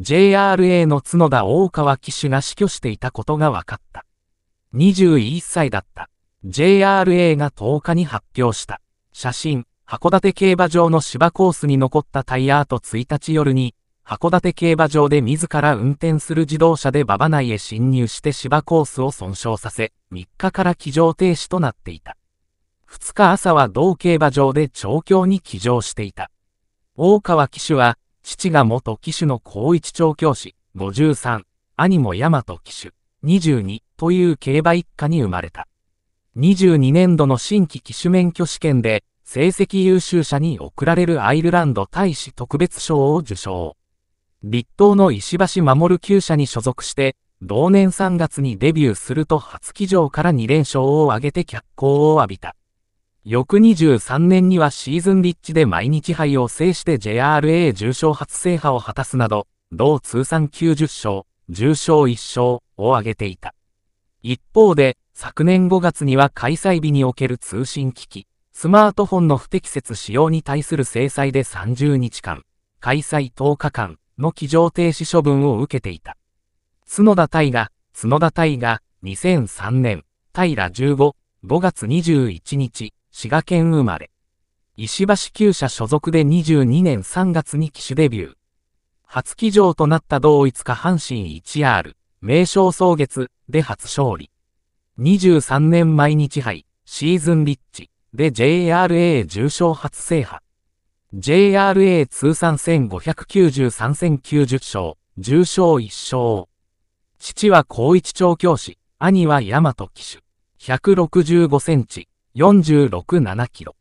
JRA の角田大川騎手が死去していたことが分かった。21歳だった。JRA が10日に発表した。写真、函館競馬場の芝コースに残ったタイヤーと1日夜に、函館競馬場で自ら運転する自動車で馬場内へ侵入して芝コースを損傷させ、3日から騎乗停止となっていた。2日朝は同競馬場で調教に騎乗していた。大川騎手は、父が元騎手の高一調教師、53、兄も大和騎手、22という競馬一家に生まれた。22年度の新規騎手免許試験で、成績優秀者に贈られるアイルランド大使特別賞を受賞。立東の石橋守厩舎に所属して、同年3月にデビューすると初騎乗から2連勝を挙げて脚光を浴びた。翌23年にはシーズンリッチで毎日杯を制して JRA 重賞初制覇を果たすなど、同通算90勝、重賞1勝を挙げていた。一方で、昨年5月には開催日における通信機器、スマートフォンの不適切使用に対する制裁で30日間、開催10日間の起乗停止処分を受けていた。角田大河、角田大河、2003年、平15、5月21日、滋賀県生まれ。石橋厩舎所属で22年3月に騎手デビュー。初騎乗となった同一下阪神 1R、名称草月で初勝利。23年毎日杯、シーズンリッチで JRA 重賞初制覇。JRA 通算1593戦90勝、重賞1勝。父は高一調教師、兄は大和騎手。165センチ、46.7キロ。